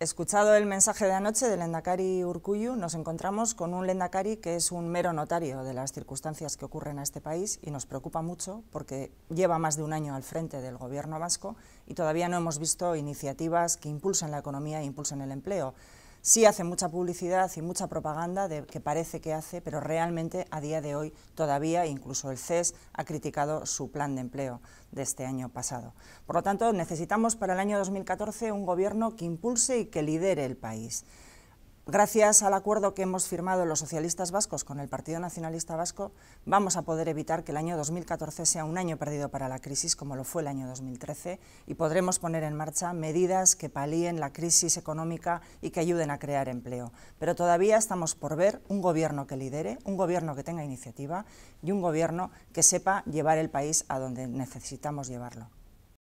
Escuchado el mensaje de anoche del Endacari Urcuyu, nos encontramos con un Lendakari que es un mero notario de las circunstancias que ocurren a este país y nos preocupa mucho porque lleva más de un año al frente del gobierno vasco y todavía no hemos visto iniciativas que impulsen la economía e impulsen el empleo sí hace mucha publicidad y mucha propaganda de que parece que hace, pero realmente a día de hoy todavía, incluso el CES ha criticado su plan de empleo de este año pasado. Por lo tanto, necesitamos para el año 2014 un gobierno que impulse y que lidere el país gracias al acuerdo que hemos firmado los socialistas vascos con el Partido Nacionalista Vasco, vamos a poder evitar que el año 2014 sea un año perdido para la crisis, como lo fue el año 2013, y podremos poner en marcha medidas que palíen la crisis económica y que ayuden a crear empleo. Pero todavía estamos por ver un gobierno que lidere, un gobierno que tenga iniciativa y un gobierno que sepa llevar el país a donde necesitamos llevarlo.